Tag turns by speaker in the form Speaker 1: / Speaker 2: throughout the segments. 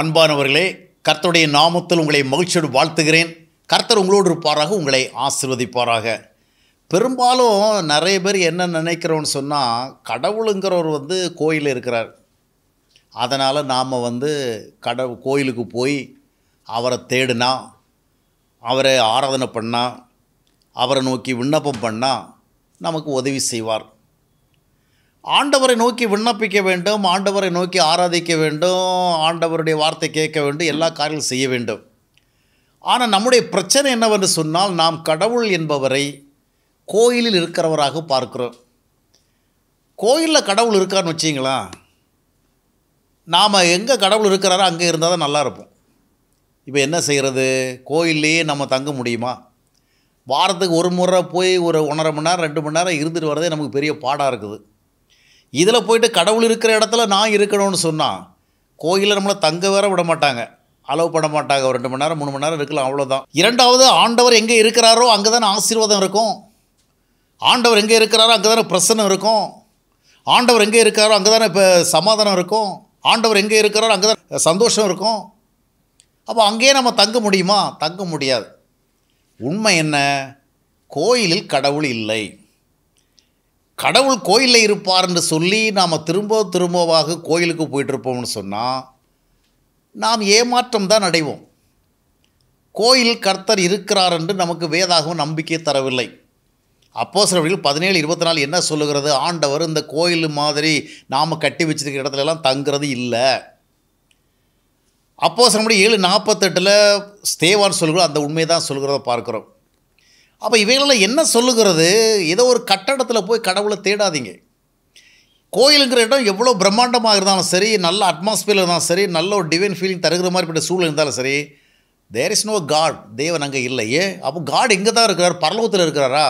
Speaker 1: அன்பானவர்களே கர்த்தருடைய நாமத்தில் உங்களை மகிழ்ச்சியோடு வாழ்த்துகிறேன் கர்த்தர் உங்களோடு இருப்பாராக உங்களை ஆசிர்வதிப்பாராக பெரும்பாலும் நிறைய பேர் என்ன நினைக்கிறோன்னு சொன்னால் கடவுளுங்கிறவர் வந்து கோயில் இருக்கிறார் அதனால் நாம் வந்து கடவு கோயிலுக்கு போய் அவரை தேடினா அவரை ஆராதனை பண்ணால் அவரை நோக்கி விண்ணப்பம் பண்ணால் நமக்கு உதவி செய்வார் ஆண்டவரை நோக்கி விண்ணப்பிக்க வேண்டும் ஆண்டவரை நோக்கி ஆராதிக்க வேண்டும் ஆண்டவருடைய வார்த்தை கேட்க வேண்டும் எல்லா காரியங்களும் செய்ய வேண்டும் ஆனால் நம்முடைய பிரச்சனை என்னவென்று சொன்னால் நாம் கடவுள் என்பவரை கோயிலில் இருக்கிறவராக பார்க்கிறோம் கோயிலில் கடவுள் இருக்கான்னு வச்சிங்களா நாம் எங்கே கடவுள் இருக்கிறாரோ அங்கே இருந்தால் தான் நல்லா இருப்போம் இப்போ என்ன செய்கிறது கோயில்லையே நம்ம தங்க முடியுமா வாரத்துக்கு ஒரு முறை போய் ஒரு ஒன்றரை மணி நேரம் ரெண்டு மணி நேரம் இருந்துட்டு வரதே நமக்கு பெரிய பாடாக இருக்குது இதில் போயிட்டு கடவுள் இருக்கிற இடத்துல நான் இருக்கணும்னு சொன்னால் கோயிலில் நம்மளை தங்க வேற விட மாட்டாங்க அலோவ் பண்ண மாட்டாங்க ஒரு ரெண்டு மணி நேரம் மூணு மணி நேரம் இருக்கலாம் அவ்வளோதான் இரண்டாவது ஆண்டவர் எங்கே இருக்கிறாரோ அங்கே தானே ஆசீர்வாதம் இருக்கும் ஆண்டவர் எங்கே இருக்கிறாரோ அங்கே தானே பிரசனம் இருக்கும் ஆண்டவர் எங்கே இருக்காரோ அங்கே தானே இப்போ சமாதானம் இருக்கும் ஆண்டவர் எங்கே இருக்கிறாரோ அங்கே தான் சந்தோஷம் இருக்கும் அப்போ அங்கேயே நம்ம தங்க முடியுமா தங்க முடியாது உண்மை என்ன கோயிலில் கடவுள் இல்லை கடவுள் கோயிலில் இருப்பார் என்று சொல்லி நாம் திரும்ப திரும்பவாக கோயிலுக்கு போயிட்டுருப்போம்னு சொன்னால் நாம் ஏமாற்றம் தான் அடைவோம் கோயில் கர்த்தர் இருக்கிறார் என்று நமக்கு வேதாகவும் நம்பிக்கை தரவில்லை அப்போ சில வழியில் பதினேழு இருபத்தி நாலு என்ன சொல்லுகிறது ஆண்டவர் இந்த கோயில் மாதிரி நாம் கட்டி வச்சிருக்கிற இடத்துலலாம் தங்குறது இல்லை அப்போ சில ஏழு நாற்பத்தெட்டில் ஸ்தேவான் சொல்கிறோம் அந்த உண்மையை தான் சொல்கிறத பார்க்குறோம் அப்போ இவைகளெல்லாம் என்ன சொல்லுகிறது ஏதோ ஒரு கட்டடத்தில் போய் கடவுளை தேடாதீங்க கோயிலுங்கிற இடம் எவ்வளோ பிரம்மாண்டமாக இருந்தாலும் சரி நல்ல அட்மாஸ்பியர் இருந்தாலும் சரி நல்ல ஒரு டிவைன் ஃபீலிங் தருகிற மாதிரிப்பட்ட சூழல் இருந்தாலும் சரி தேர் இஸ் நோ காட் தேவன் அங்கே இல்லையே அப்போ காட் இங்கே தான் இருக்கிறார் பரலோகத்தில் இருக்கிறாரா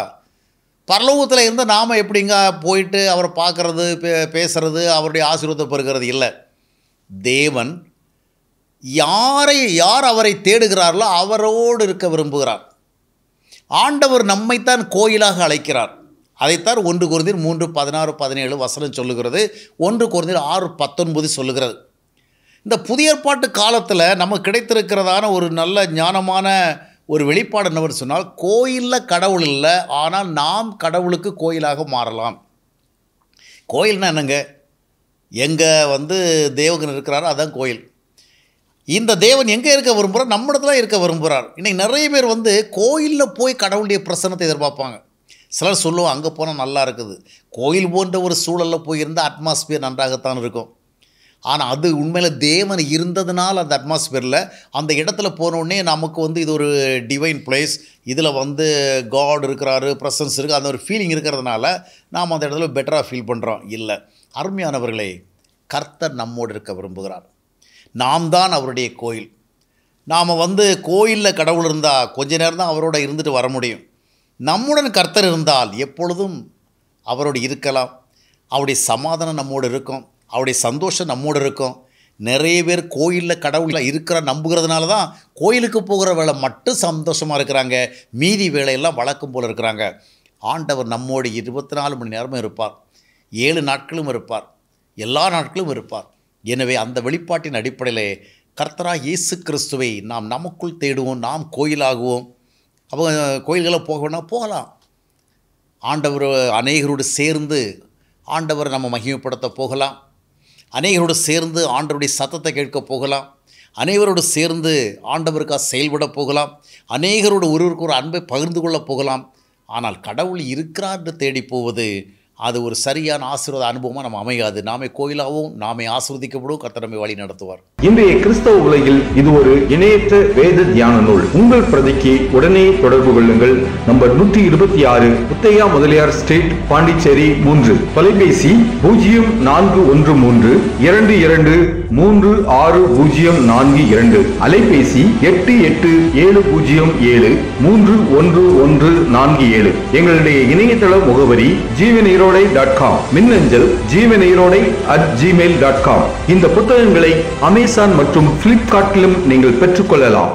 Speaker 1: பரலோகத்தில் இருந்து நாம் எப்படிங்க போயிட்டு அவரை பார்க்குறது பே பேசுகிறது அவருடைய ஆசீர்வாதம் பெறுகிறது இல்லை தேவன் யாரை யார் அவரை தேடுகிறார்களோ அவரோடு இருக்க விரும்புகிறார் ஆண்டவர் நம்மைத்தான் கோயிலாக அழைக்கிறார் அதைத்தான் ஒன்று குருந்தில் மூன்று பதினாறு பதினேழு வசனம் சொல்லுகிறது ஒன்று குருந்தில் ஆறு பத்தொன்பது சொல்லுகிறது இந்த புதிய ஏற்பாட்டு காலத்தில் நமக்கு கிடைத்திருக்கிறதான ஒரு நல்ல ஞானமான ஒரு வெளிப்பாடு என்னவர் சொன்னால் கோயிலில் கடவுள் இல்லை ஆனால் நாம் கடவுளுக்கு கோயிலாக மாறலாம் கோயில்னா என்னங்க எங்கே வந்து தேவகன் இருக்கிறாரோ அதுதான் கோயில் இந்த தேவன் எங்கே இருக்க விரும்புகிறார் நம்மிடத்துல இருக்க விரும்புகிறார் இன்றைக்கி நிறைய பேர் வந்து கோயிலில் போய் கடவுளுடைய பிரசனத்தை எதிர்பார்ப்பாங்க சிலர் சொல்லுவோம் அங்கே போனால் நல்லா இருக்குது கோயில் போன்ற ஒரு சூழலில் போயிருந்தால் அட்மாஸ்பியர் நன்றாகத்தான் இருக்கும் ஆனால் அது உண்மையில் தேவன் இருந்ததுனால் அந்த அட்மாஸ்பியரில் அந்த இடத்துல போனோடனே நமக்கு வந்து இது ஒரு டிவைன் பிளேஸ் இதில் வந்து காட் இருக்கிறாரு ப்ரெசன்ஸ் இருக்குது அந்த ஒரு ஃபீலிங் இருக்கிறதுனால நாம் அந்த இடத்துல பெட்டராக ஃபீல் பண்ணுறோம் இல்லை அருமையானவர்களே கர்த்தர் நம்மோடு இருக்க விரும்புகிறார் நாம் தான் அவருடைய கோயில் நாம் வந்து கோயிலில் கடவுள் இருந்தால் கொஞ்ச நேரம் தான் அவரோட இருந்துட்டு வர முடியும் நம்முடன் கர்த்தர் இருந்தால் எப்பொழுதும் அவரோடு இருக்கலாம் அவருடைய சமாதானம் நம்மோடு இருக்கும் அவருடைய சந்தோஷம் நம்மோடு இருக்கும் நிறைய பேர் கோயிலில் கடவுளில் இருக்கிற நம்புகிறதுனால தான் கோயிலுக்கு போகிற வேலை மட்டும் சந்தோஷமாக இருக்கிறாங்க மீதி வேலையெல்லாம் வழக்கம் போல் இருக்கிறாங்க ஆண்டவர் நம்மோடு இருபத்தி நாலு மணி நேரமும் இருப்பார் ஏழு நாட்களும் இருப்பார் எல்லா நாட்களும் இருப்பார் எனவே அந்த வெளிப்பாட்டின் அடிப்படையில் கர்த்தரா இயேசு கிறிஸ்துவை நாம் நமக்குள் தேடுவோம் நாம் கோயிலாகுவோம் அப்போ கோயில்களை போக வேணால் போகலாம் ஆண்டவர் அநேகரோடு சேர்ந்து ஆண்டவர் நம்ம மகிமைப்படுத்த போகலாம் அநேகரோடு சேர்ந்து ஆண்டவருடைய சத்தத்தை கேட்க போகலாம் அனைவரோடு சேர்ந்து ஆண்டவருக்காக செயல்பட போகலாம் அநேகரோடு ஒருவருக்கு ஒரு அன்பை பகிர்ந்து கொள்ள போகலாம் ஆனால் கடவுள் இருக்கிறார் என்று தேடி போவது அது ஒரு சரியான ஆசீர்வாத அனுபவமாக நம்ம அமையாது நாமே கோயிலாகவும் நாமே ஆசிர்வதிக்கப்படும் கத்தனமே வழி நடத்துவார்
Speaker 2: இன்றைய கிறிஸ்தவ உலகில் இது ஒரு இணையற்ற வேத தியான நூல் உங்கள் பிரதிக்கு உடனே தொடர்பு கொள்ளுங்கள் நம்பர் நூற்றி இருபத்தி ஆறு முத்தையா முதலியார் ஸ்ட்ரீட் பாண்டிச்சேரி மூன்று தொலைபேசி பூஜ்ஜியம் நான்கு ஒன்று மூன்று இரண்டு இரண்டு மூன்று ஆறு பூஜ்ஜியம் நான்கு இரண்டு அலைபேசி எட்டு எட்டு ஏழு பூஜ்ஜியம் ஏழு மூன்று ஒன்று ஒன்று நான்கு ஏழு எங்களுடைய இணையதள முகவரி ஜீவன் டாட் காம் மின்னஞ்சல் Jeevan at Gmail dot com இந்த புத்தகங்களை அமேசான் மற்றும் பிளிப்கார்ட்டிலும் நீங்கள் பெற்றுக்கொள்ளலாம்